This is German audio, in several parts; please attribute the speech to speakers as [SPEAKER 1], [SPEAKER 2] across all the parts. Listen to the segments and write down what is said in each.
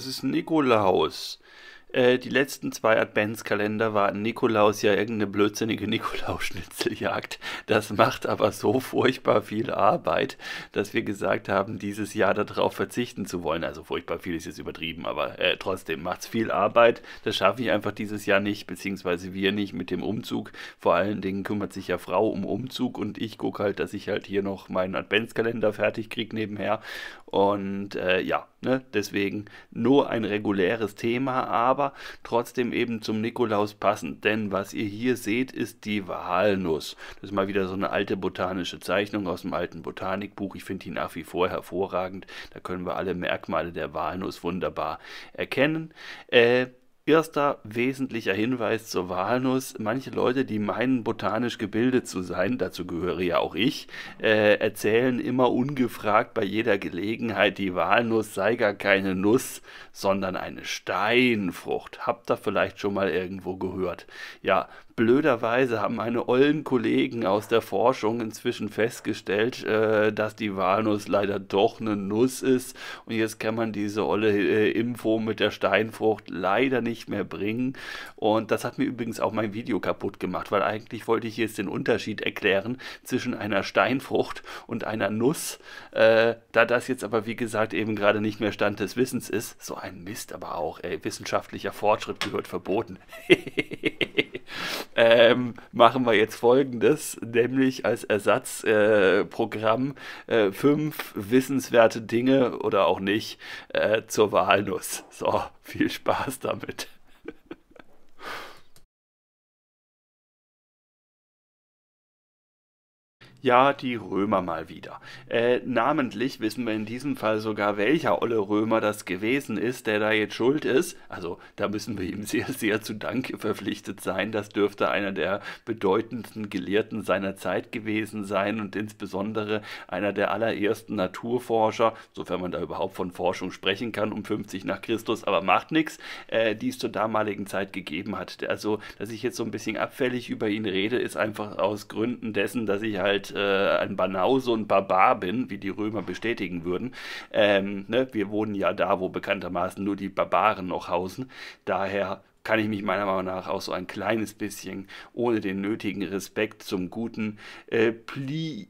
[SPEAKER 1] das ist Nikolaus. Äh, die letzten zwei Adventskalender waren Nikolaus ja irgendeine blödsinnige nikolaus Das macht aber so furchtbar viel Arbeit, dass wir gesagt haben, dieses Jahr darauf verzichten zu wollen. Also furchtbar viel ist jetzt übertrieben, aber äh, trotzdem macht es viel Arbeit. Das schaffe ich einfach dieses Jahr nicht, beziehungsweise wir nicht mit dem Umzug. Vor allen Dingen kümmert sich ja Frau um Umzug und ich gucke halt, dass ich halt hier noch meinen Adventskalender fertig kriege nebenher. Und äh, ja, ne, deswegen nur ein reguläres Thema, aber aber trotzdem eben zum Nikolaus passend. Denn was ihr hier seht, ist die Walnuss. Das ist mal wieder so eine alte botanische Zeichnung aus dem alten Botanikbuch. Ich finde die nach wie vor hervorragend. Da können wir alle Merkmale der Walnuss wunderbar erkennen. Äh, Erster wesentlicher Hinweis zur Walnuss. Manche Leute, die meinen, botanisch gebildet zu sein, dazu gehöre ja auch ich, äh, erzählen immer ungefragt bei jeder Gelegenheit, die Walnuss sei gar keine Nuss, sondern eine Steinfrucht. Habt ihr vielleicht schon mal irgendwo gehört? Ja, Blöderweise haben meine ollen Kollegen aus der Forschung inzwischen festgestellt, äh, dass die Walnuss leider doch eine Nuss ist. Und jetzt kann man diese olle äh, Info mit der Steinfrucht leider nicht mehr bringen. Und das hat mir übrigens auch mein Video kaputt gemacht, weil eigentlich wollte ich jetzt den Unterschied erklären zwischen einer Steinfrucht und einer Nuss. Äh, da das jetzt aber, wie gesagt, eben gerade nicht mehr Stand des Wissens ist, so ein Mist aber auch, ey, wissenschaftlicher Fortschritt gehört verboten. ähm, machen wir jetzt folgendes, nämlich als Ersatzprogramm äh, äh, fünf wissenswerte Dinge oder auch nicht äh, zur Walnuss. So, viel Spaß damit. Ja, die Römer mal wieder. Äh, namentlich wissen wir in diesem Fall sogar, welcher olle Römer das gewesen ist, der da jetzt schuld ist. Also da müssen wir ihm sehr, sehr zu Dank verpflichtet sein. Das dürfte einer der bedeutendsten Gelehrten seiner Zeit gewesen sein und insbesondere einer der allerersten Naturforscher, sofern man da überhaupt von Forschung sprechen kann, um 50 nach Christus, aber macht nichts, äh, die es zur damaligen Zeit gegeben hat. Also, dass ich jetzt so ein bisschen abfällig über ihn rede, ist einfach aus Gründen dessen, dass ich halt äh, ein Banause und Barbar bin, wie die Römer bestätigen würden. Ähm, ne? Wir wohnen ja da, wo bekanntermaßen nur die Barbaren noch hausen. Daher kann ich mich meiner Meinung nach auch so ein kleines bisschen ohne den nötigen Respekt zum Guten äh, plie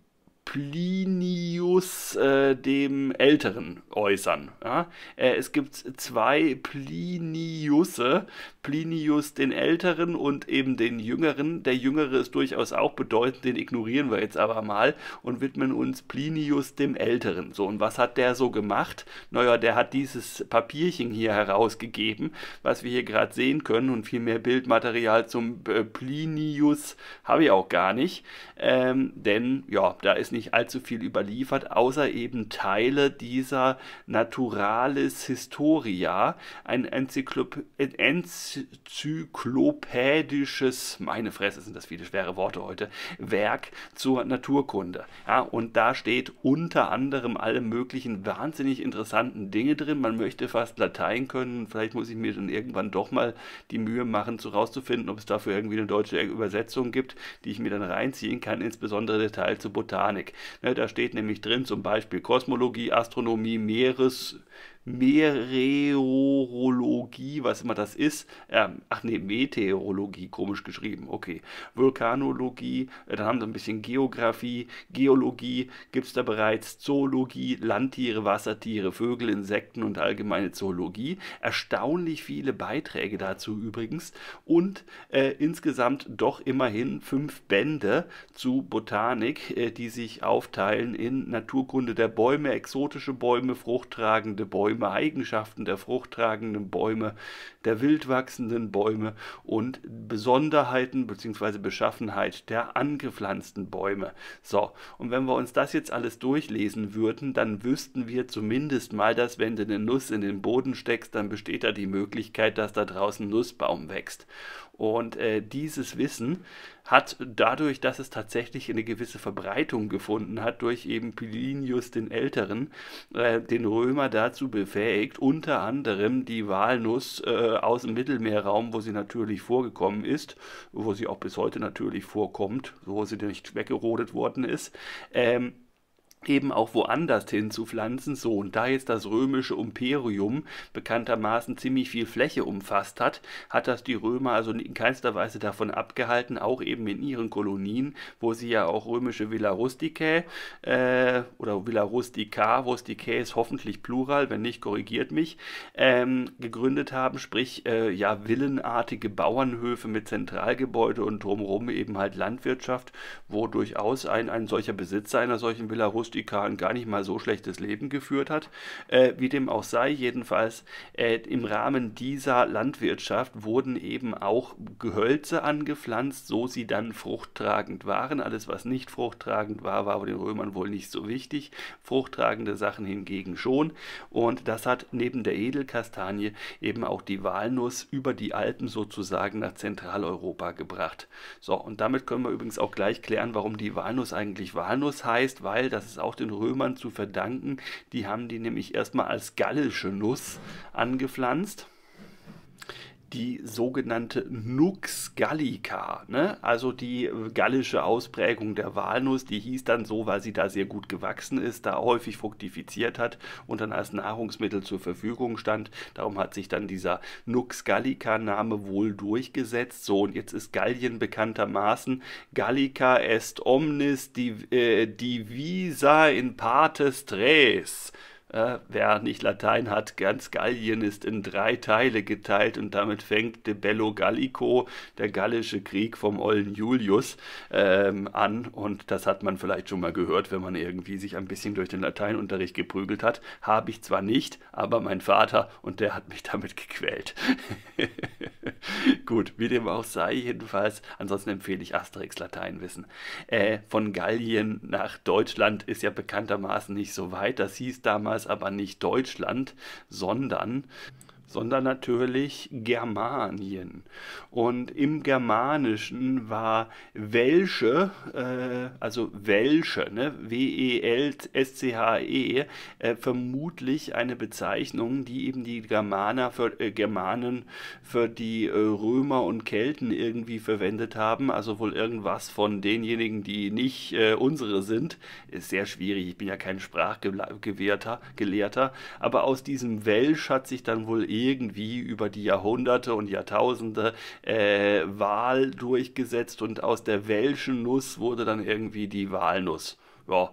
[SPEAKER 1] Plinius äh, dem Älteren äußern. Ja? Äh, es gibt zwei Pliniusse, Plinius den Älteren und eben den Jüngeren. Der Jüngere ist durchaus auch bedeutend, den ignorieren wir jetzt aber mal und widmen uns Plinius dem Älteren. So, und was hat der so gemacht? Naja, der hat dieses Papierchen hier herausgegeben, was wir hier gerade sehen können und viel mehr Bildmaterial zum äh, Plinius habe ich auch gar nicht, ähm, denn ja, da ist nicht nicht allzu viel überliefert, außer eben Teile dieser Naturalis Historia, ein enzyklopädisches, meine Fresse sind das viele schwere Worte heute, Werk zur Naturkunde. Ja, und da steht unter anderem alle möglichen wahnsinnig interessanten Dinge drin. Man möchte fast Latein können, vielleicht muss ich mir dann irgendwann doch mal die Mühe machen, zu rauszufinden, ob es dafür irgendwie eine deutsche Übersetzung gibt, die ich mir dann reinziehen kann, insbesondere der Teil zur Botanik. Mechanik. Ne, da steht nämlich drin zum Beispiel Kosmologie, Astronomie, Meeres, Meteorologie, was immer das ist. Ähm, ach nee, Meteorologie, komisch geschrieben, okay. Vulkanologie, äh, dann haben sie ein bisschen Geografie, Geologie, gibt es da bereits Zoologie, Landtiere, Wassertiere, Vögel, Insekten und allgemeine Zoologie. Erstaunlich viele Beiträge dazu übrigens und äh, insgesamt doch immerhin fünf Bände zu Botanik, äh, die sich aufteilen in Naturkunde der Bäume, exotische Bäume, fruchttragende Bäume, Bäume, Eigenschaften der fruchttragenden Bäume, der wildwachsenden Bäume und Besonderheiten bzw. Beschaffenheit der angepflanzten Bäume. So, und wenn wir uns das jetzt alles durchlesen würden, dann wüssten wir zumindest mal, dass wenn du eine Nuss in den Boden steckst, dann besteht da die Möglichkeit, dass da draußen Nussbaum wächst. Und äh, dieses Wissen hat dadurch, dass es tatsächlich eine gewisse Verbreitung gefunden hat, durch eben Pilinius den Älteren, äh, den Römer dazu befähigt, unter anderem die Walnuss äh, aus dem Mittelmeerraum, wo sie natürlich vorgekommen ist, wo sie auch bis heute natürlich vorkommt, wo sie nicht weggerodet worden ist, ähm, eben auch woanders hin zu pflanzen. So, und da jetzt das römische Imperium bekanntermaßen ziemlich viel Fläche umfasst hat, hat das die Römer also in keinster Weise davon abgehalten, auch eben in ihren Kolonien, wo sie ja auch römische Villa Rusticae äh, oder Villa Rustica, Rusticae ist hoffentlich Plural, wenn nicht, korrigiert mich, ähm, gegründet haben, sprich äh, ja villenartige Bauernhöfe mit Zentralgebäude und drumherum eben halt Landwirtschaft, wo durchaus ein, ein solcher Besitzer einer solchen Villa Rustica rustikalen, gar nicht mal so schlechtes Leben geführt hat. Äh, wie dem auch sei, jedenfalls äh, im Rahmen dieser Landwirtschaft wurden eben auch Gehölze angepflanzt, so sie dann fruchttragend waren. Alles, was nicht fruchttragend war, war den Römern wohl nicht so wichtig. Fruchttragende Sachen hingegen schon. Und das hat neben der Edelkastanie eben auch die Walnuss über die Alpen sozusagen nach Zentraleuropa gebracht. So, und damit können wir übrigens auch gleich klären, warum die Walnuss eigentlich Walnuss heißt, weil das ist auch den Römern zu verdanken. Die haben die nämlich erstmal als gallische Nuss angepflanzt die sogenannte Nux gallica, ne? also die gallische Ausprägung der Walnuss, die hieß dann so, weil sie da sehr gut gewachsen ist, da häufig fructifiziert hat und dann als Nahrungsmittel zur Verfügung stand. Darum hat sich dann dieser Nux gallica-Name wohl durchgesetzt. So, und jetzt ist Gallien bekanntermaßen Gallica est omnis div, äh, divisa in partes tres äh, wer nicht Latein hat, ganz Gallien ist in drei Teile geteilt und damit fängt de Bello Gallico, der gallische Krieg vom ollen Julius, ähm, an. Und das hat man vielleicht schon mal gehört, wenn man irgendwie sich ein bisschen durch den Lateinunterricht geprügelt hat. Habe ich zwar nicht, aber mein Vater und der hat mich damit gequält. Gut, wie dem auch sei, jedenfalls. Ansonsten empfehle ich Asterix Lateinwissen. Äh, von Gallien nach Deutschland ist ja bekanntermaßen nicht so weit. Das hieß damals, damals aber nicht Deutschland, sondern sondern natürlich Germanien. Und im Germanischen war Welsche, äh, also Welsche, ne, W-E-L-S-C-H-E, e, äh, vermutlich eine Bezeichnung, die eben die Germaner für, äh, Germanen für die äh, Römer und Kelten irgendwie verwendet haben, also wohl irgendwas von denjenigen, die nicht äh, unsere sind. Ist sehr schwierig, ich bin ja kein Sprachgelehrter, aber aus diesem Welsch hat sich dann wohl eben irgendwie über die Jahrhunderte und Jahrtausende äh, Wahl durchgesetzt und aus der welschen Nuss wurde dann irgendwie die Walnuss. Ja,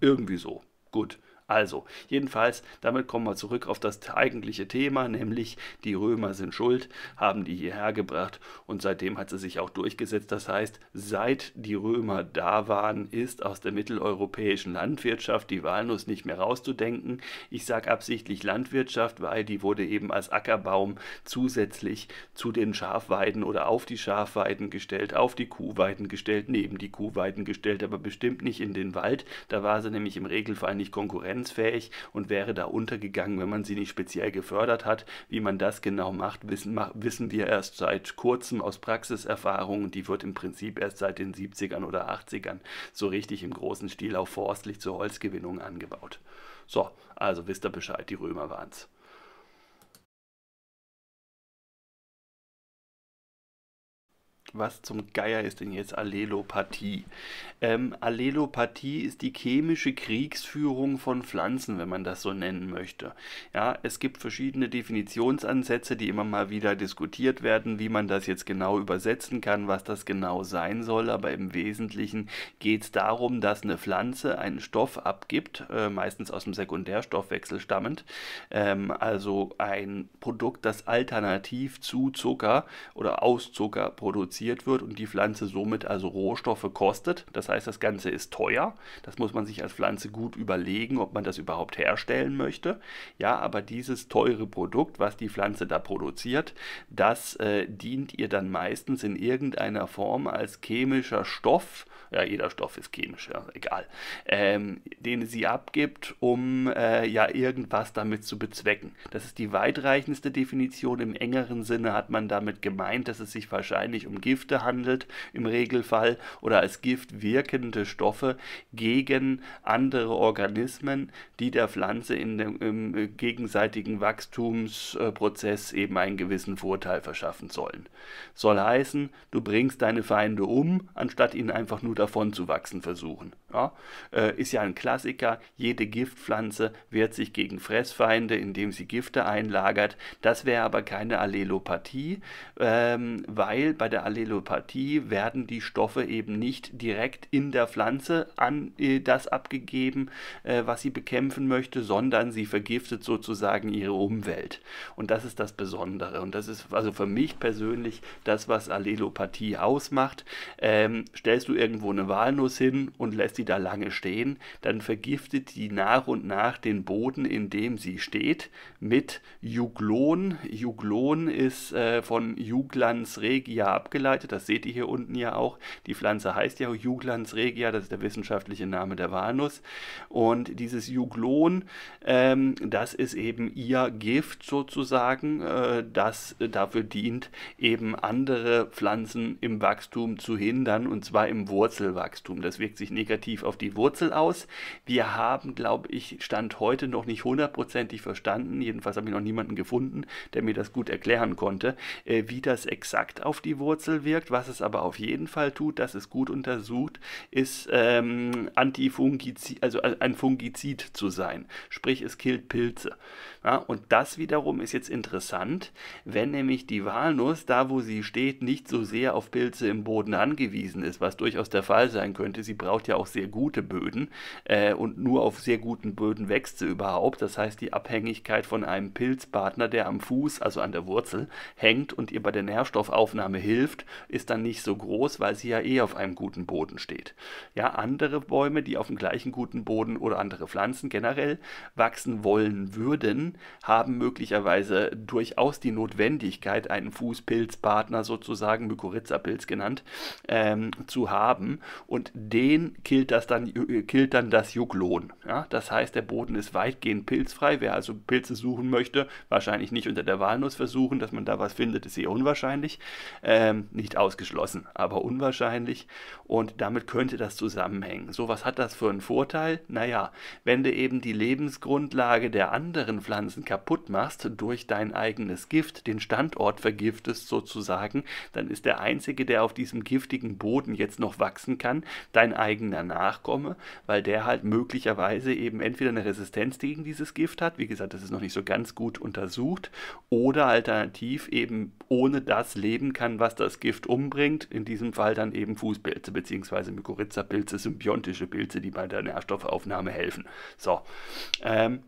[SPEAKER 1] irgendwie so. Gut. Also, jedenfalls, damit kommen wir zurück auf das eigentliche Thema, nämlich die Römer sind schuld, haben die hierher gebracht und seitdem hat sie sich auch durchgesetzt. Das heißt, seit die Römer da waren, ist aus der mitteleuropäischen Landwirtschaft die Walnuss nicht mehr rauszudenken. Ich sage absichtlich Landwirtschaft, weil die wurde eben als Ackerbaum zusätzlich zu den Schafweiden oder auf die Schafweiden gestellt, auf die Kuhweiden gestellt, neben die Kuhweiden gestellt, aber bestimmt nicht in den Wald. Da war sie nämlich im Regelfall nicht konkurrent leidensfähig und wäre da untergegangen, wenn man sie nicht speziell gefördert hat. Wie man das genau macht, wissen, mach, wissen wir erst seit kurzem aus Praxiserfahrungen. Die wird im Prinzip erst seit den 70ern oder 80ern so richtig im großen Stil auch forstlich zur Holzgewinnung angebaut. So, also wisst ihr Bescheid, die Römer waren's. was zum Geier ist denn jetzt Allelopathie? Ähm, Allelopathie ist die chemische Kriegsführung von Pflanzen, wenn man das so nennen möchte. Ja, es gibt verschiedene Definitionsansätze, die immer mal wieder diskutiert werden, wie man das jetzt genau übersetzen kann, was das genau sein soll. Aber im Wesentlichen geht es darum, dass eine Pflanze einen Stoff abgibt, äh, meistens aus dem Sekundärstoffwechsel stammend, ähm, also ein Produkt, das alternativ zu Zucker oder aus Zucker produziert produziert wird und die Pflanze somit also Rohstoffe kostet. Das heißt, das Ganze ist teuer. Das muss man sich als Pflanze gut überlegen, ob man das überhaupt herstellen möchte. Ja, aber dieses teure Produkt, was die Pflanze da produziert, das äh, dient ihr dann meistens in irgendeiner Form als chemischer Stoff. Ja, jeder Stoff ist chemisch, ja, egal. Ähm, den sie abgibt, um äh, ja irgendwas damit zu bezwecken. Das ist die weitreichendste Definition. Im engeren Sinne hat man damit gemeint, dass es sich wahrscheinlich um Gifte handelt im Regelfall oder als Gift wirkende Stoffe gegen andere Organismen, die der Pflanze in dem, im äh, gegenseitigen Wachstumsprozess eben einen gewissen Vorteil verschaffen sollen. Soll heißen, du bringst deine Feinde um, anstatt ihnen einfach nur davon zu wachsen versuchen. Ja? Äh, ist ja ein Klassiker, jede Giftpflanze wehrt sich gegen Fressfeinde, indem sie Gifte einlagert. Das wäre aber keine Allelopathie, ähm, weil bei der Allelopathie Granulopathie werden die Stoffe eben nicht direkt in der Pflanze an äh, das abgegeben, äh, was sie bekämpfen möchte, sondern sie vergiftet sozusagen ihre Umwelt. Und das ist das Besondere. Und das ist also für mich persönlich das, was Allelopathie ausmacht. Ähm, stellst du irgendwo eine Walnuss hin und lässt sie da lange stehen, dann vergiftet die nach und nach den Boden, in dem sie steht, mit Juglon. Juglon ist äh, von Juglans regia abgeleitet abgeleitet. Das seht ihr hier unten ja auch. Die Pflanze heißt ja Juglans regia, das ist der wissenschaftliche Name der Walnuss. Und dieses Juglon, ähm, das ist eben ihr Gift sozusagen, äh, das äh, dafür dient, eben andere Pflanzen im Wachstum zu hindern, und zwar im Wurzelwachstum. Das wirkt sich negativ auf die Wurzel aus. Wir haben, glaube ich, Stand heute noch nicht hundertprozentig verstanden, jedenfalls habe ich noch niemanden gefunden, der mir das gut erklären konnte, äh, wie das exakt auf die Wurzel Stoffwechsel wirkt. Was es aber auf jeden Fall tut, das ist gut untersucht, ist ähm, Antifungizid, also äh, ein Fungizid zu sein. Sprich, es killt Pilze. Ja, und das wiederum ist jetzt interessant, wenn nämlich die Walnuss, da wo sie steht, nicht so sehr auf Pilze im Boden angewiesen ist, was durchaus der Fall sein könnte. Sie braucht ja auch sehr gute Böden äh, und nur auf sehr guten Böden wächst sie überhaupt. Das heißt, die Abhängigkeit von einem Pilzpartner, der am Fuß, also an der Wurzel, hängt und ihr bei der Nährstoffaufnahme hilft, ist dann nicht so groß, weil sie ja eh auf einem guten Boden steht. Ja, andere Bäume, die auf dem gleichen guten Boden oder andere Pflanzen generell wachsen wollen würden, haben möglicherweise durchaus die Notwendigkeit, einen Fußpilzpartner sozusagen, Mykorrhizapilz genannt, ähm, zu haben. Und den killt, das dann, äh, killt dann das Juglon. Ja? Das heißt, der Boden ist weitgehend pilzfrei. Wer also Pilze suchen möchte, wahrscheinlich nicht unter der Walnuss versuchen, dass man da was findet, ist eher unwahrscheinlich. Ähm, nicht ausgeschlossen, aber unwahrscheinlich. Und damit könnte das zusammenhängen. So, was hat das für einen Vorteil? Naja, wenn du eben die Lebensgrundlage der anderen Pflanzen Pflanzen kaputt machst durch dein eigenes Gift, den Standort vergiftest sozusagen, dann ist der einzige, der auf diesem giftigen Boden jetzt noch wachsen kann, dein eigener Nachkomme, weil der halt möglicherweise eben entweder eine Resistenz gegen dieses Gift hat, wie gesagt, das ist noch nicht so ganz gut untersucht, oder alternativ eben ohne das leben kann, was das Gift umbringt, in diesem Fall dann eben Fußpilze bzw. Mykorrhizapilze, symbiontische Pilze, die bei der Nährstoffaufnahme helfen. So, ähm,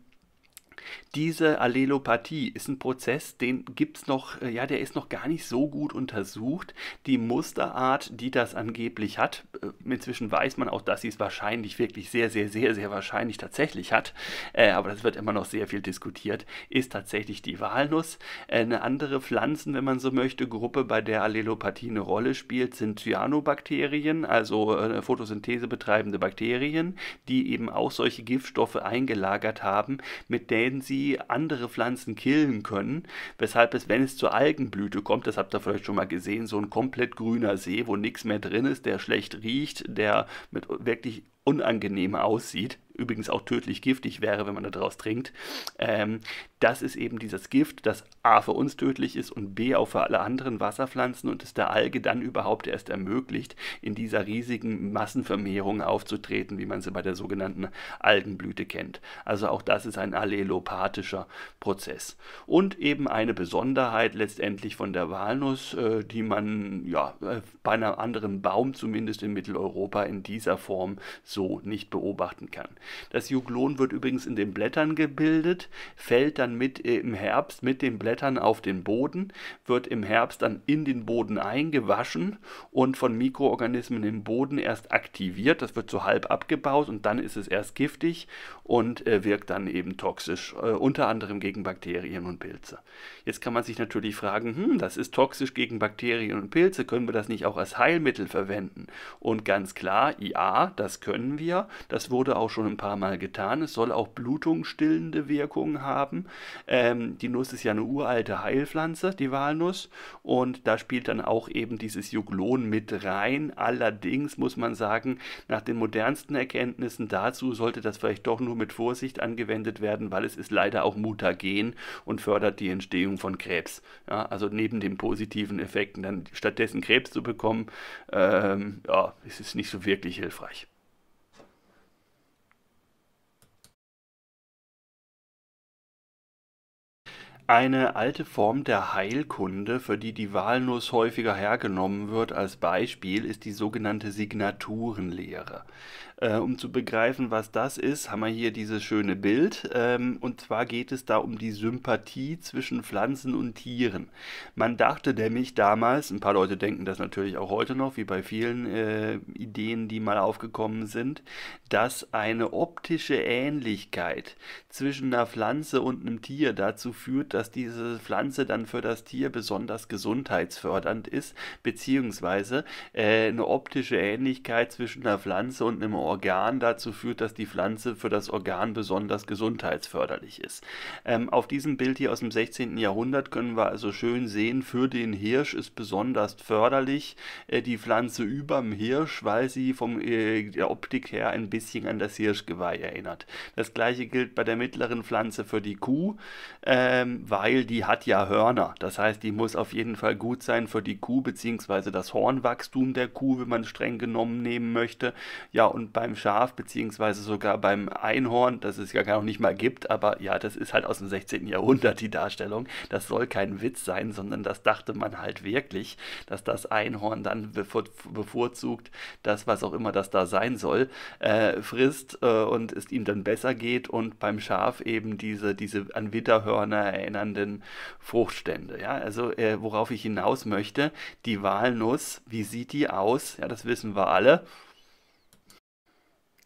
[SPEAKER 1] diese Allelopathie ist ein Prozess, den gibt's noch, äh, ja, der ist noch gar nicht so gut untersucht. Die Musterart, die das angeblich hat, äh, inzwischen weiß man auch, dass sie es wahrscheinlich wirklich sehr, sehr, sehr, sehr wahrscheinlich tatsächlich hat, äh, aber das wird immer noch sehr viel diskutiert, ist tatsächlich die Walnuss. Äh, eine andere Pflanzen, wenn man so möchte, Gruppe, bei der Allelopathie eine Rolle spielt, sind Cyanobakterien, also äh, Photosynthese betreibende Bakterien, die eben auch solche Giftstoffe eingelagert haben, mit denen wenn sie andere Pflanzen killen können, weshalb es, wenn es zur Algenblüte kommt, das habt ihr vielleicht schon mal gesehen, so ein komplett grüner See, wo nichts mehr drin ist, der schlecht riecht, der mit wirklich unangenehm aussieht, übrigens auch tödlich giftig wäre, wenn man daraus trinkt, ähm, das ist eben dieses Gift, das a für uns tödlich ist und b auch für alle anderen Wasserpflanzen und es der Alge dann überhaupt erst ermöglicht, in dieser riesigen Massenvermehrung aufzutreten, wie man sie bei der sogenannten Algenblüte kennt. Also auch das ist ein allelopathischer Prozess. Und eben eine Besonderheit letztendlich von der Walnuss, äh, die man ja, äh, bei einem anderen Baum zumindest in Mitteleuropa in dieser Form so nicht beobachten kann. Das Juglon wird übrigens in den Blättern gebildet, fällt dann mit äh, im Herbst mit den Blättern auf den Boden, wird im Herbst dann in den Boden eingewaschen und von Mikroorganismen im Boden erst aktiviert. Das wird so halb abgebaut und dann ist es erst giftig und äh, wirkt dann eben toxisch, äh, unter anderem gegen Bakterien und Pilze. Jetzt kann man sich natürlich fragen, hm, das ist toxisch gegen Bakterien und Pilze, können wir das nicht auch als Heilmittel verwenden? Und ganz klar, ja, das können können wir. Das wurde auch schon ein paar Mal getan. Es soll auch blutungsstillende Wirkungen haben. Ähm, die Nuss ist ja eine uralte Heilpflanze, die Walnuss. Und da spielt dann auch eben dieses Juglon mit rein. Allerdings muss man sagen, nach den modernsten Erkenntnissen dazu sollte das vielleicht doch nur mit Vorsicht angewendet werden, weil es ist leider auch mutagen und fördert die Entstehung von Krebs. Ja, also neben den positiven Effekten dann stattdessen Krebs zu bekommen, ähm, ja, ist es nicht so wirklich hilfreich. Eine alte Form der Heilkunde, für die die Walnuss häufiger hergenommen wird als Beispiel, ist die sogenannte Signaturenlehre. Äh, um zu begreifen, was das ist, haben wir hier dieses schöne Bild. Ähm, und zwar geht es da um die Sympathie zwischen Pflanzen und Tieren. Man dachte nämlich damals, ein paar Leute denken das natürlich auch heute noch, wie bei vielen äh, Ideen, die mal aufgekommen sind, dass eine optische Ähnlichkeit zwischen einer Pflanze und einem Tier dazu führt, dass diese Pflanze dann für das Tier besonders gesundheitsfördernd ist, beziehungsweise äh, eine optische Ähnlichkeit zwischen einer Pflanze und einem Ort Organ dazu führt, dass die Pflanze für das Organ besonders gesundheitsförderlich ist. Ähm, auf diesem Bild hier aus dem 16. Jahrhundert können wir also schön sehen, für den Hirsch ist besonders förderlich äh, die Pflanze über dem Hirsch, weil sie von äh, der Optik her ein bisschen an das Hirschgeweih erinnert. Das gleiche gilt bei der mittleren Pflanze für die Kuh, ähm, weil die hat ja Hörner. Das heißt, die muss auf jeden Fall gut sein für die Kuh bzw. das Hornwachstum der Kuh, wenn man streng genommen nehmen möchte. Ja, und bei beim Schaf, beziehungsweise sogar beim Einhorn, das es ja gar noch nicht mal gibt, aber ja, das ist halt aus dem 16. Jahrhundert die Darstellung. Das soll kein Witz sein, sondern das dachte man halt wirklich, dass das Einhorn dann bevorzugt, das, was auch immer das da sein soll, äh, frisst äh, und es ihm dann besser geht und beim Schaf eben diese, diese an Witterhörner erinnernden Fruchtstände. Ja, also äh, worauf ich hinaus möchte, die Walnuss, wie sieht die aus? Ja, das wissen wir alle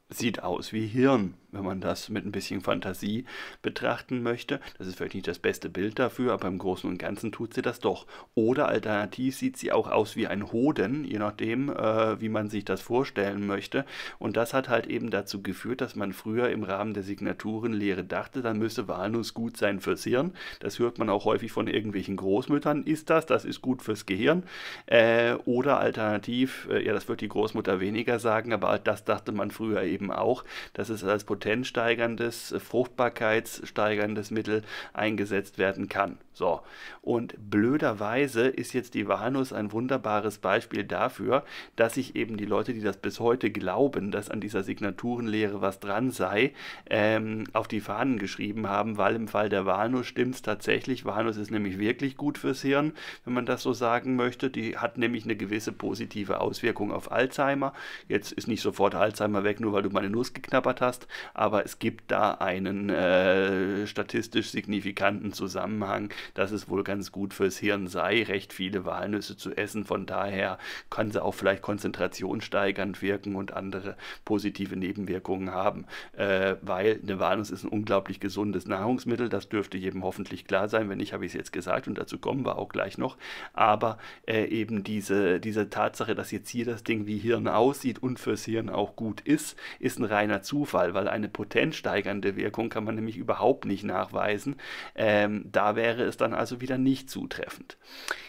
[SPEAKER 1] sieht aus wie Hirn wenn man das mit ein bisschen Fantasie betrachten möchte. Das ist vielleicht nicht das beste Bild dafür, aber im Großen und Ganzen tut sie das doch. Oder alternativ sieht sie auch aus wie ein Hoden, je nachdem, äh, wie man sich das vorstellen möchte. Und das hat halt eben dazu geführt, dass man früher im Rahmen der Signaturenlehre dachte, dann müsse Walnuss gut sein fürs Hirn. Das hört man auch häufig von irgendwelchen Großmüttern. Ist das? Das ist gut fürs Gehirn. Äh, oder alternativ, äh, ja, das wird die Großmutter weniger sagen, aber das dachte man früher eben auch, dass es als Potenzial potenzsteigerndes, äh, fruchtbarkeitssteigerndes Mittel eingesetzt werden kann. So, und blöderweise ist jetzt die Walnuss ein wunderbares Beispiel dafür, dass sich eben die Leute, die das bis heute glauben, dass an dieser Signaturenlehre was dran sei, ähm, auf die Fahnen geschrieben haben, weil im Fall der Walnuss stimmt es tatsächlich. Walnuss ist nämlich wirklich gut fürs Hirn, wenn man das so sagen möchte. Die hat nämlich eine gewisse positive Auswirkung auf Alzheimer. Jetzt ist nicht sofort Alzheimer weg, nur weil du meine Nuss geknabbert hast, aber es gibt da einen äh, statistisch signifikanten Zusammenhang, dass es wohl ganz gut fürs Hirn sei, recht viele Walnüsse zu essen. Von daher kann sie auch vielleicht konzentrationssteigernd wirken und andere positive Nebenwirkungen haben, äh, weil eine Walnuss ist ein unglaublich gesundes Nahrungsmittel. Das dürfte jedem hoffentlich klar sein. Wenn nicht, habe ich es jetzt gesagt und dazu kommen wir auch gleich noch. Aber äh, eben diese, diese Tatsache, dass jetzt hier das Ding wie Hirn aussieht und fürs Hirn auch gut ist, ist ein reiner Zufall, weil eine potenzsteigernde Wirkung kann man nämlich überhaupt nicht nachweisen. Ähm, da wäre es dann also wieder nicht zutreffend.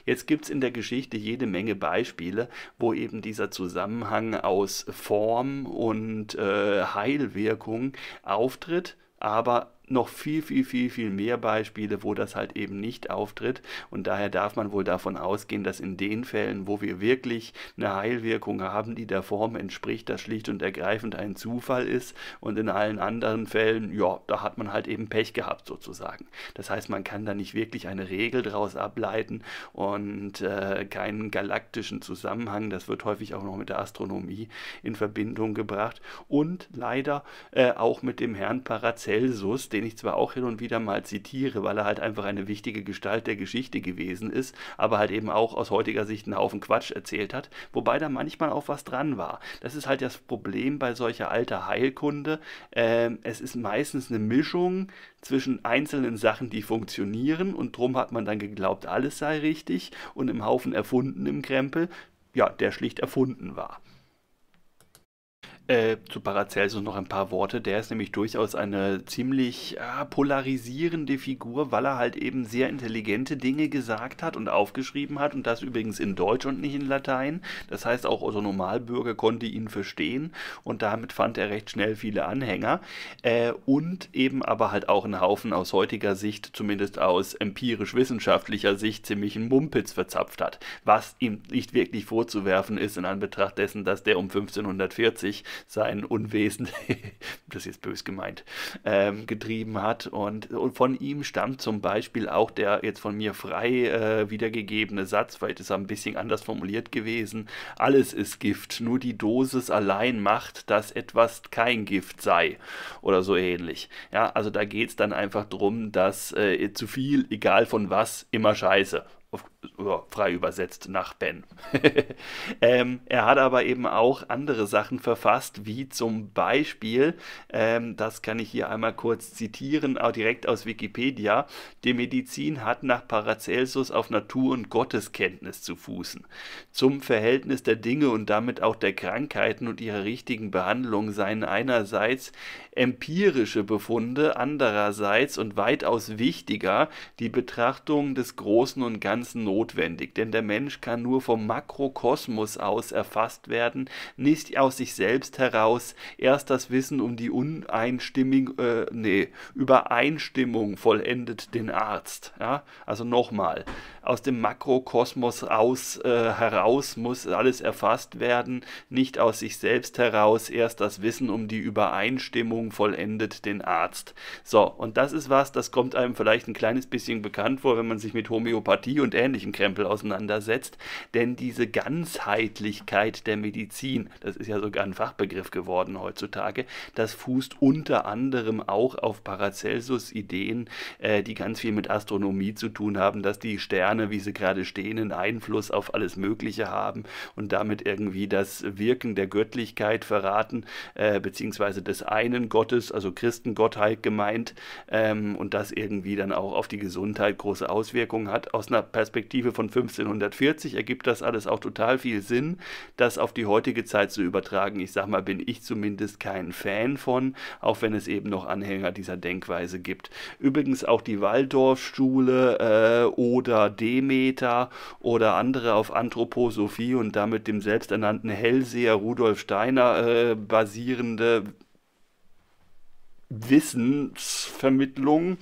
[SPEAKER 1] Jetzt gibt es in der Geschichte jede Menge Beispiele, wo eben dieser Zusammenhang aus Form und äh, Heilwirkung auftritt aber noch viel, viel, viel, viel mehr Beispiele, wo das halt eben nicht auftritt. Und daher darf man wohl davon ausgehen, dass in den Fällen, wo wir wirklich eine Heilwirkung haben, die der Form entspricht, das schlicht und ergreifend ein Zufall ist. Und in allen anderen Fällen, ja, da hat man halt eben Pech gehabt sozusagen. Das heißt, man kann da nicht wirklich eine Regel draus ableiten und äh, keinen galaktischen Zusammenhang. Das wird häufig auch noch mit der Astronomie in Verbindung gebracht. Und leider äh, auch mit dem Herrn Paracelsus, den ich zwar auch hin und wieder mal zitiere, weil er halt einfach eine wichtige Gestalt der Geschichte gewesen ist, aber halt eben auch aus heutiger Sicht einen Haufen Quatsch erzählt hat, wobei da manchmal auch was dran war. Das ist halt das Problem bei solcher alter Heilkunde. Ähm, es ist meistens eine Mischung zwischen einzelnen Sachen, die funktionieren und drum hat man dann geglaubt, alles sei richtig und im Haufen erfunden im Krempel, ja, der schlicht erfunden war. Äh, zu Paracelsus also noch ein paar Worte. Der ist nämlich durchaus eine ziemlich äh, polarisierende Figur, weil er halt eben sehr intelligente Dinge gesagt hat und aufgeschrieben hat und das übrigens in Deutsch und nicht in Latein. Das heißt, auch unser Normalbürger konnte ihn verstehen und damit fand er recht schnell viele Anhänger äh, und eben aber halt auch einen Haufen aus heutiger Sicht, zumindest aus empirisch-wissenschaftlicher Sicht, ziemlichen Mumpitz verzapft hat, was ihm nicht wirklich vorzuwerfen ist in Anbetracht dessen, dass der um 1540 sein Unwesen, das ist jetzt bös gemeint, ähm, getrieben hat. Und, und, von ihm stammt zum Beispiel auch der jetzt von mir frei äh, wiedergegebene Satz, vielleicht ist er ein bisschen anders formuliert gewesen, alles ist Gift, nur die Dosis allein macht, dass etwas kein Gift sei oder so ähnlich. Ja, also da geht es dann einfach darum, dass äh, zu viel, egal von was, immer scheiße frei übersetzt nach Ben. ähm, er hat aber eben auch andere Sachen verfasst, wie zum Beispiel, ähm, das kann ich hier einmal kurz zitieren, auch direkt aus Wikipedia, die Medizin hat nach Paracelsus auf Natur- und Gotteskenntnis zu fußen. Zum Verhältnis der Dinge und damit auch der Krankheiten und ihrer richtigen Behandlung seien einerseits empirische Befunde, andererseits und weitaus wichtiger die Betrachtung des Großen und Ganzen notwendig notwendig, denn der Mensch kann nur vom Makrokosmos aus erfasst werden, nicht aus sich selbst heraus. Erst das Wissen um die Uneinstimmung, äh, nee, Übereinstimmung vollendet den Arzt. Ja? Also nochmal, aus dem Makrokosmos aus, äh, heraus muss alles erfasst werden, nicht aus sich selbst heraus, erst das Wissen um die Übereinstimmung vollendet den Arzt. So, und das ist was, das kommt einem vielleicht ein kleines bisschen bekannt vor, wenn man sich mit Homöopathie und ähnlichem Krempel auseinandersetzt, denn diese Ganzheitlichkeit der Medizin, das ist ja sogar ein Fachbegriff geworden heutzutage, das fußt unter anderem auch auf Paracelsus Ideen, äh, die ganz viel mit Astronomie zu tun haben, dass die Sterne Organe, wie sie gerade stehen, einen Einfluss auf alles Mögliche haben und damit irgendwie das Wirken der Göttlichkeit verraten, äh, beziehungsweise des einen Gottes, also Christengottheit gemeint, ähm, und das irgendwie dann auch auf die Gesundheit große Auswirkungen hat. Aus einer Perspektive von 1540 ergibt das alles auch total viel Sinn, das auf die heutige Zeit zu übertragen. Ich sag mal, bin ich zumindest kein Fan von, auch wenn es eben noch Anhänger dieser Denkweise gibt. Übrigens auch die Waldorfschule äh, oder die Demeter oder andere auf Anthroposophie und damit dem selbsternannten Hellseher Rudolf Steiner äh, basierende Wissensvermittlung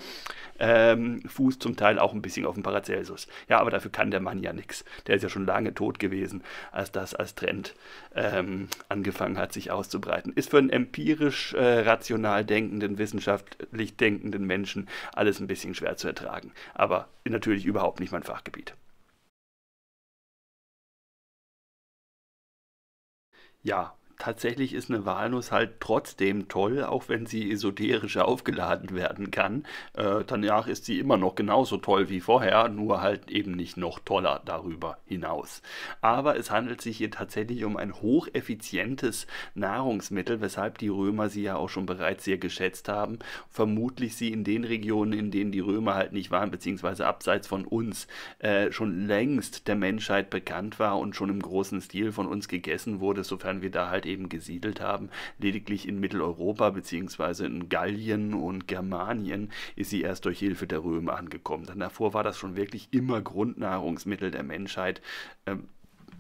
[SPEAKER 1] ähm, fußt zum Teil auch ein bisschen auf dem Paracelsus. Ja, aber dafür kann der Mann ja nichts. Der ist ja schon lange tot gewesen, als das als Trend ähm, angefangen hat, sich auszubreiten. Ist für einen empirisch äh, rational denkenden, wissenschaftlich denkenden Menschen alles ein bisschen schwer zu ertragen. Aber natürlich überhaupt nicht mein Fachgebiet. Ja, tatsächlich ist eine Walnuss halt trotzdem toll, auch wenn sie esoterisch aufgeladen werden kann. Äh, danach ist sie immer noch genauso toll wie vorher, nur halt eben nicht noch toller darüber hinaus. Aber es handelt sich hier tatsächlich um ein hocheffizientes Nahrungsmittel, weshalb die Römer sie ja auch schon bereits sehr geschätzt haben. Vermutlich sie in den Regionen, in denen die Römer halt nicht waren, beziehungsweise abseits von uns, äh, schon längst der Menschheit bekannt war und schon im großen Stil von uns gegessen wurde, sofern wir da halt Zeit eben gesiedelt haben. Lediglich in Mitteleuropa bzw. in Gallien und Germanien ist sie erst durch Hilfe der Römer angekommen. Denn davor war das schon wirklich immer Grundnahrungsmittel der Menschheit. Ähm,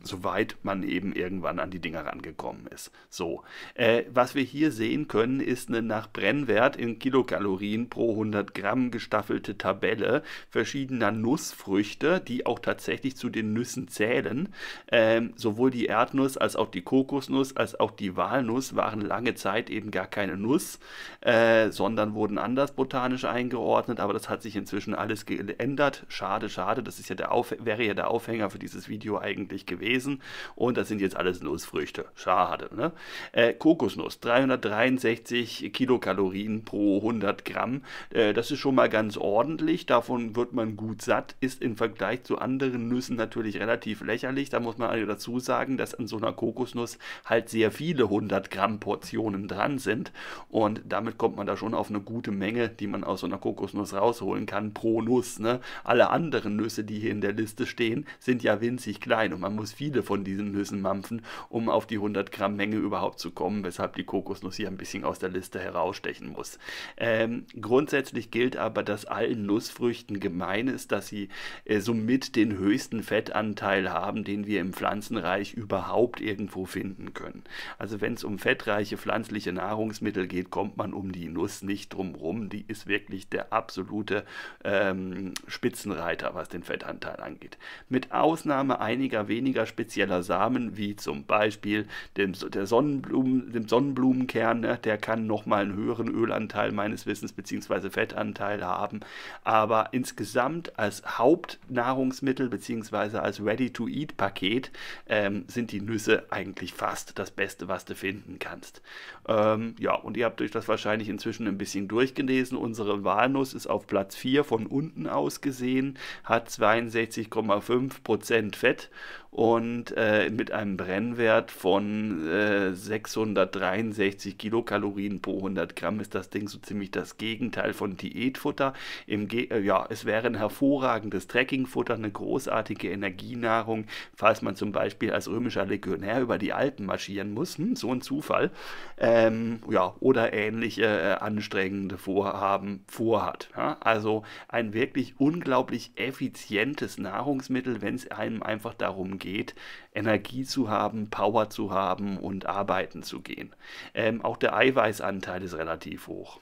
[SPEAKER 1] soweit man eben irgendwann an die Dinger rangekommen ist. So, äh, was wir hier sehen können, ist eine nach Brennwert in Kilokalorien pro 100 Gramm gestaffelte Tabelle verschiedener Nussfrüchte, die auch tatsächlich zu den Nüssen zählen. Ähm, sowohl die Erdnuss als auch die Kokosnuss als auch die Walnuss waren lange Zeit eben gar keine Nuss, äh, sondern wurden anders botanisch eingeordnet, aber das hat sich inzwischen alles geändert. Schade, schade, das ist ja der wäre ja der Aufhänger für dieses Video eigentlich gewesen gewesen und das sind jetzt alles Nussfrüchte. Schade, ne? Äh, Kokosnuss, 363 Kilokalorien pro 100 Gramm. Äh, das ist schon mal ganz ordentlich. Davon wird man gut satt, ist im Vergleich zu anderen Nüssen natürlich relativ lächerlich. Da muss man also dazu sagen, dass an so einer Kokosnuss halt sehr viele 100 Gramm Portionen dran sind und damit kommt man da schon auf eine gute Menge, die man aus so einer Kokosnuss rausholen kann pro Nuss. Ne? Alle anderen Nüsse, die hier in der Liste stehen, sind ja winzig klein und man muss viel viele von diesen Nüssen mampfen, um auf die 100 Gramm Menge überhaupt zu kommen, weshalb die Kokosnuss hier ein bisschen aus der Liste herausstechen muss. Ähm, grundsätzlich gilt aber, dass allen Nussfrüchten gemein ist, dass sie äh, somit den höchsten Fettanteil haben, den wir im Pflanzenreich überhaupt irgendwo finden können. Also wenn es um fettreiche pflanzliche Nahrungsmittel geht, kommt man um die Nuss nicht drum rum. Die ist wirklich der absolute ähm, Spitzenreiter, was den Fettanteil angeht. Mit Ausnahme einiger weniger spezieller Samen, wie zum Beispiel dem, der Sonnenblumen, dem Sonnenblumenkern, ne, der kann nochmal einen höheren Ölanteil meines Wissens bzw. Fettanteil haben. Aber insgesamt als Hauptnahrungsmittel bzw. als Ready-to-Eat-Paket ähm, sind die Nüsse eigentlich fast das Beste, was du finden kannst. Ähm, ja, und ihr habt euch das wahrscheinlich inzwischen ein bisschen durchgelesen. Unsere Walnuss ist auf Platz 4 von unten aus gesehen, hat 62,5% Fett und äh, mit einem Brennwert von äh, 663 Kilokalorien pro 100 Gramm ist das Ding so ziemlich das Gegenteil von Diätfutter. Im Ge äh, ja, es wäre ein hervorragendes Trekkingfutter, eine großartige Energienahrung, falls man zum Beispiel als römischer Legionär über die Alpen marschieren muss. Hm, so ein Zufall. Ähm, ja, oder ähnliche äh, anstrengende Vorhaben vorhat. Ja? Also ein wirklich unglaublich effizientes Nahrungsmittel, wenn es einem einfach darum geht, geht, Energie zu haben, Power zu haben und arbeiten zu gehen. Ähm, auch der Eiweißanteil ist relativ hoch.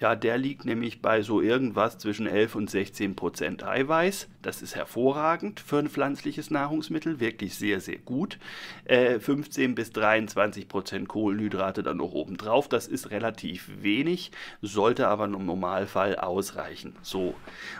[SPEAKER 1] Ja, der liegt nämlich bei so irgendwas zwischen 11 und 16 Prozent Eiweiß. Das ist hervorragend für ein pflanzliches Nahrungsmittel, wirklich sehr, sehr gut. Äh, 15 bis 23 Prozent Kohlenhydrate dann noch oben drauf. Das ist relativ wenig, sollte aber im Normalfall ausreichen. So.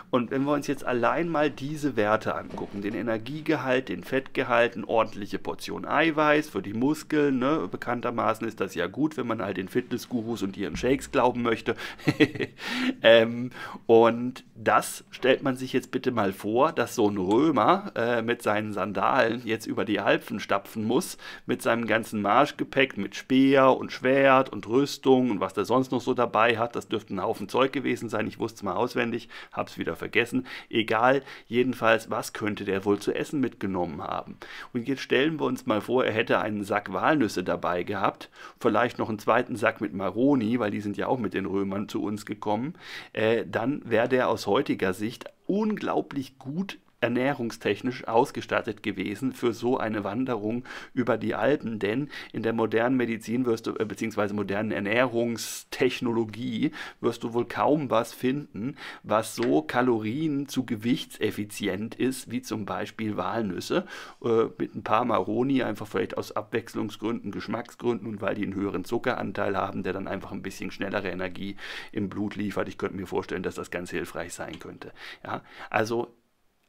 [SPEAKER 1] Und wenn wir uns jetzt allein mal diese Werte angucken, den Energiegehalt, den Fettgehalt, eine ordentliche Portion Eiweiß für die Muskeln, ne? bekanntermaßen ist das ja gut, wenn man halt den Fitnessgurus und ihren Shakes glauben möchte. ähm, und das stellt man sich jetzt bitte mal vor, dass so ein Römer äh, mit seinen Sandalen jetzt über die Alpen stapfen muss, mit seinem ganzen Marschgepäck, mit Speer und Schwert und Rüstung und was der sonst noch so dabei hat. Das dürfte ein Haufen Zeug gewesen sein. Ich wusste es mal auswendig, habe es wieder vergessen. Egal, jedenfalls, was könnte der wohl zu essen mitgenommen haben? Und jetzt stellen wir uns mal vor, er hätte einen Sack Walnüsse dabei gehabt, vielleicht noch einen zweiten Sack mit Maroni, weil die sind ja auch mit den Römern zu uns gekommen. Äh, dann wäre der aus aus heutiger Sicht unglaublich gut ernährungstechnisch ausgestattet gewesen für so eine Wanderung über die Alpen, denn in der modernen Medizin wirst du, äh, beziehungsweise modernen Ernährungstechnologie wirst du wohl kaum was finden, was so kalorien zu gewichtseffizient ist, wie zum Beispiel Walnüsse, äh, mit ein paar Maroni, einfach vielleicht aus Abwechslungsgründen, Geschmacksgründen und weil die einen höheren Zuckeranteil haben, der dann einfach ein bisschen schnellere Energie im Blut liefert. Ich könnte mir vorstellen, dass das ganz hilfreich sein könnte. Ja? Also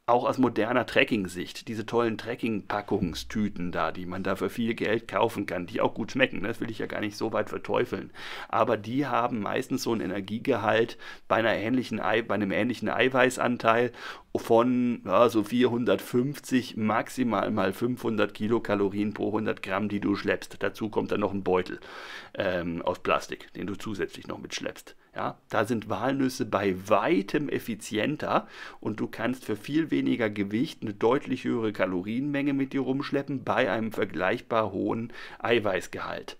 [SPEAKER 1] auch aus moderner Tracking-Sicht, diese tollen Tracking-Packungstüten da, die man da für viel Geld kaufen kann, die auch gut schmecken, ne? das will ich ja gar nicht so weit verteufeln, aber die haben meistens so einen Energiegehalt bei, einer ähnlichen, bei einem ähnlichen Eiweißanteil von ja, so 450 maximal mal 500 Kilokalorien pro 100 Gramm, die du schleppst. Dazu kommt dann noch ein Beutel ähm, aus Plastik, den du zusätzlich noch mitschleppst. Ja, da sind Walnüsse bei weitem effizienter und du kannst für viel weniger Gewicht eine deutlich höhere Kalorienmenge mit dir rumschleppen bei einem vergleichbar hohen Eiweißgehalt.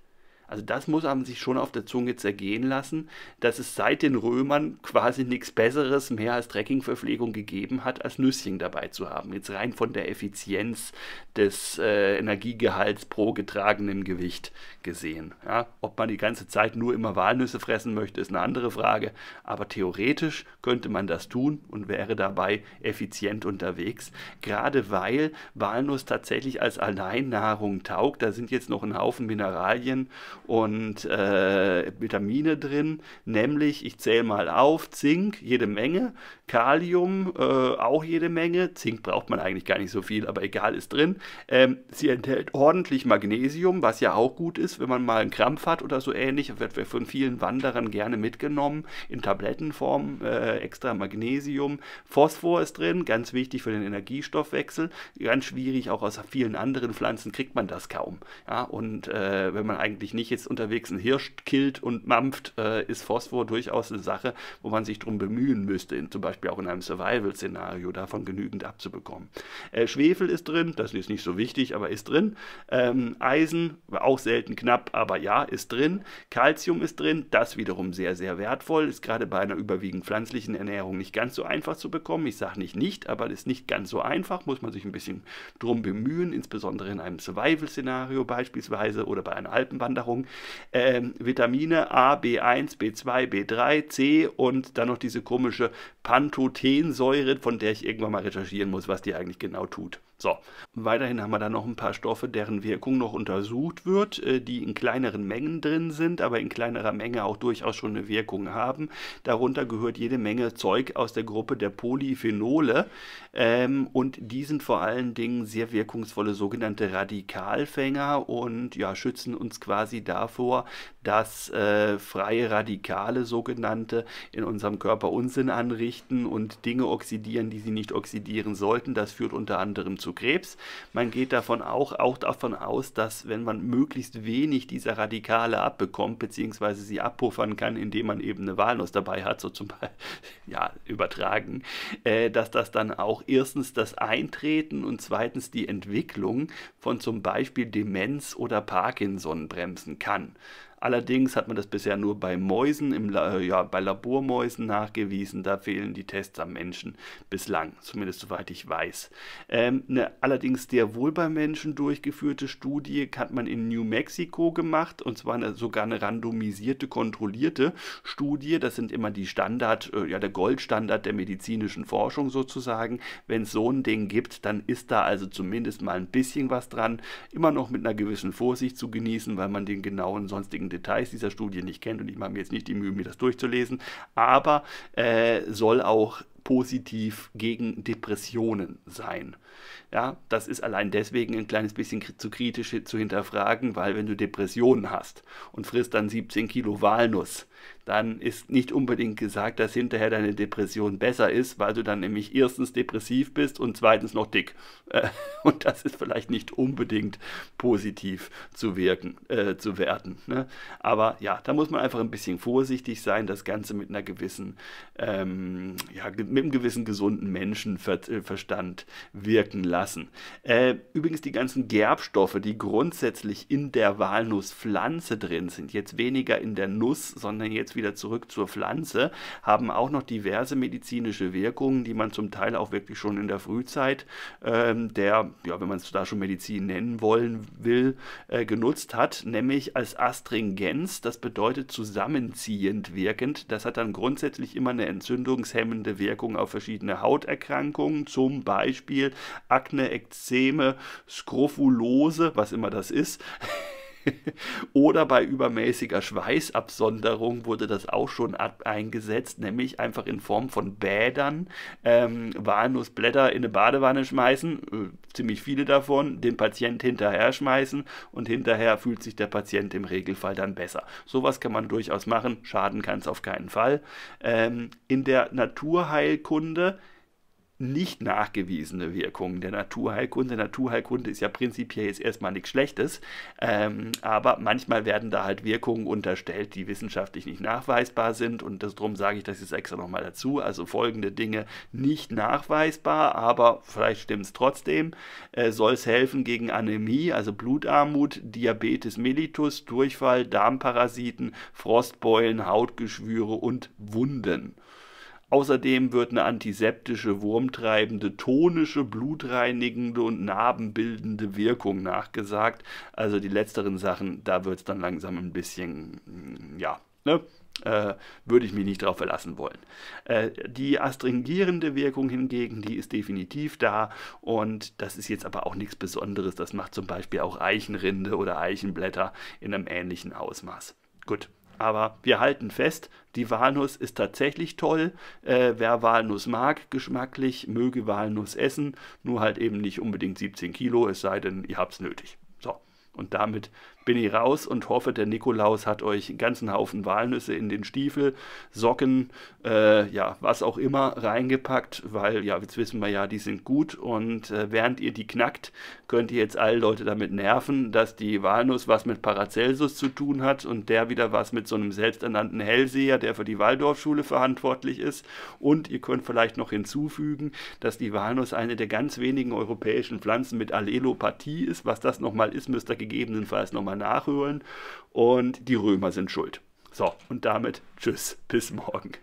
[SPEAKER 1] Also das muss man sich schon auf der Zunge zergehen lassen, dass es seit den Römern quasi nichts Besseres mehr als Trekkingverpflegung gegeben hat, als Nüsschen dabei zu haben. Jetzt rein von der Effizienz des äh, Energiegehalts pro getragenem Gewicht gesehen. Ja, ob man die ganze Zeit nur immer Walnüsse fressen möchte, ist eine andere Frage. Aber theoretisch könnte man das tun und wäre dabei effizient unterwegs. Gerade weil Walnuss tatsächlich als Alleinnahrung taugt. Da sind jetzt noch ein Haufen Mineralien und äh, Vitamine drin, nämlich, ich zähle mal auf, Zink jede Menge, Kalium äh, auch jede Menge, Zink braucht man eigentlich gar nicht so viel, aber egal, ist drin. Ähm, sie enthält ordentlich Magnesium, was ja auch gut ist, wenn man mal einen Krampf hat oder so ähnlich, wird von vielen Wanderern gerne mitgenommen, in Tablettenform äh, extra Magnesium. Phosphor ist drin, ganz wichtig für den Energiestoffwechsel, ganz schwierig, auch aus vielen anderen Pflanzen kriegt man das kaum. Ja, und äh, wenn man eigentlich nicht ich jetzt unterwegs einen Hirsch killt und mampft, äh, ist Phosphor durchaus eine Sache, wo man sich drum bemühen müsste, in, zum Beispiel auch in einem Survival-Szenario davon genügend abzubekommen. Äh, Schwefel ist drin, das ist nicht so wichtig, aber ist drin. Ähm, Eisen, auch selten knapp, aber ja, ist drin. Calcium ist drin, das wiederum sehr, sehr wertvoll, ist gerade bei einer überwiegend pflanzlichen Ernährung nicht ganz so einfach zu bekommen. Ich sage nicht nicht, aber ist nicht ganz so einfach, muss man sich ein bisschen drum bemühen, insbesondere in einem Survival-Szenario beispielsweise oder bei einer Alpenwanderung Ernährung äh, Vitamine A, B1, B2, B3, C und dann noch diese komische Pantothensäure, von der ich irgendwann mal recherchieren muss, was die eigentlich genau tut. So, weiterhin haben wir dann noch ein paar Stoffe, deren Wirkung noch untersucht wird, äh, die in kleineren Mengen drin sind, aber in kleinerer Menge auch durchaus schon eine Wirkung haben. Darunter gehört jede Menge Zeug aus der Gruppe der Polyphenole ähm, und die sind vor allen Dingen sehr wirkungsvolle sogenannte Radikalfänger und ja, schützen uns quasi davor, dass äh, freie Radikale sogenannte in unserem Körper Unsinn anrichten und Dinge oxidieren, die sie nicht oxidieren sollten. Das führt unter anderem zu zu Krebs. Man geht davon auch, auch davon aus, dass wenn man möglichst wenig dieser Radikale abbekommt, beziehungsweise sie abpuffern kann, indem man eben eine Walnuss dabei hat, so zum Beispiel, ja, übertragen, äh, dass das dann auch erstens das Eintreten und zweitens die Entwicklung von zum Beispiel Demenz oder Parkinson bremsen kann. Allerdings hat man das bisher nur bei Mäusen, im, äh, ja, bei Labormäusen nachgewiesen. Da fehlen die Tests am Menschen bislang, zumindest soweit ich weiß. Ähm, eine allerdings sehr wohl bei Menschen durchgeführte Studie hat man in New Mexico gemacht und zwar eine, sogar eine randomisierte, kontrollierte Studie. Das sind immer die Standard, äh, ja, der Goldstandard der medizinischen Forschung sozusagen. Wenn es so ein Ding gibt, dann ist da also zumindest mal ein bisschen was dran. Immer noch mit einer gewissen Vorsicht zu genießen, weil man den genauen sonstigen Details dieser Studie nicht kennt und ich mache mir jetzt nicht die Mühe, mir das durchzulesen, aber äh, soll auch positiv gegen Depressionen sein. Ja, das ist allein deswegen ein kleines bisschen zu kritisch zu hinterfragen, weil wenn du Depressionen hast und frisst dann 17 Kilo Walnuss, dann ist nicht unbedingt gesagt, dass hinterher deine Depression besser ist, weil du dann nämlich erstens depressiv bist und zweitens noch dick. Äh, und das ist vielleicht nicht unbedingt positiv zu wirken, äh, zu werden. Ne? Aber ja, da muss man einfach ein bisschen vorsichtig sein, das Ganze mit einer gewissen, ähm, ja, mit einem gewissen gesunden Menschenverstand äh, wirken lassen. Äh, übrigens die ganzen Gerbstoffe, die grundsätzlich in der Walnusspflanze drin sind, jetzt weniger in der Nuss, sondern jetzt wieder zurück zur Pflanze, haben auch noch diverse medizinische Wirkungen, die man zum Teil auch wirklich schon in der Frühzeit ähm, der, ja, wenn man es da schon Medizin nennen wollen will, äh, genutzt hat, nämlich als Astringenz. Das bedeutet zusammenziehend wirkend. Das hat dann grundsätzlich immer eine entzündungshemmende Wirkung Auswirkungen auf verschiedene Hauterkrankungen, zum Beispiel Akne, Ekzeme, Skrofulose, was immer das ist. Oder bei übermäßiger Schweißabsonderung wurde das auch schon eingesetzt, nämlich einfach in Form von Bädern ähm, Walnussblätter in eine Badewanne schmeißen, äh, ziemlich viele davon, den Patient hinterher schmeißen und hinterher fühlt sich der Patient im Regelfall dann besser. Sowas kann man durchaus machen, schaden kann es auf keinen Fall. Ähm, in der Naturheilkunde nicht nachgewiesene Wirkungen der Naturheilkunde. Naturheilkunde ist ja prinzipiell jetzt erstmal nichts Schlechtes, ähm, aber manchmal werden da halt Wirkungen unterstellt, die wissenschaftlich nicht nachweisbar sind und darum sage ich das jetzt extra nochmal dazu. Also folgende Dinge nicht nachweisbar, aber vielleicht stimmt es trotzdem. Äh, Soll es helfen gegen Anämie, also Blutarmut, Diabetes mellitus, Durchfall, Darmparasiten, Frostbeulen, Hautgeschwüre und Wunden. Außerdem wird eine antiseptische, wurmtreibende, tonische, blutreinigende und narbenbildende Wirkung nachgesagt. Also die letzteren Sachen, da wird es dann langsam ein bisschen, mm, ja, ne? Äh, würde ich mich nicht darauf verlassen wollen. Äh, die astringierende Wirkung hingegen, die ist definitiv da und das ist jetzt aber auch nichts Besonderes. Das macht zum Beispiel auch Eichenrinde oder Eichenblätter in einem ähnlichen Ausmaß. Gut, aber wir halten fest, die Walnuss ist tatsächlich toll. Äh, wer Walnuss mag, geschmacklich, möge Walnuss essen. Nur halt eben nicht unbedingt 17 Kilo, es sei denn, ihr habt es nötig. So, und damit bin ich raus und hoffe, der Nikolaus hat euch einen ganzen Haufen Walnüsse in den Stiefel, Socken, äh, ja, was auch immer reingepackt, weil ja, jetzt wissen wir ja, die sind gut und äh, während ihr die knackt, könnt ihr jetzt alle Leute damit nerven, dass die Walnuss was mit Paracelsus zu tun hat und der wieder was mit so einem selbsternannten Hellseher, der für die Waldorfschule verantwortlich ist und ihr könnt vielleicht noch hinzufügen, dass die Walnuss eine der ganz wenigen europäischen Pflanzen mit Allelopathie ist, was das nochmal ist, müsst ihr gegebenenfalls nochmal nochmal nachhören. Und die Römer sind schuld. So, und damit tschüss, bis morgen.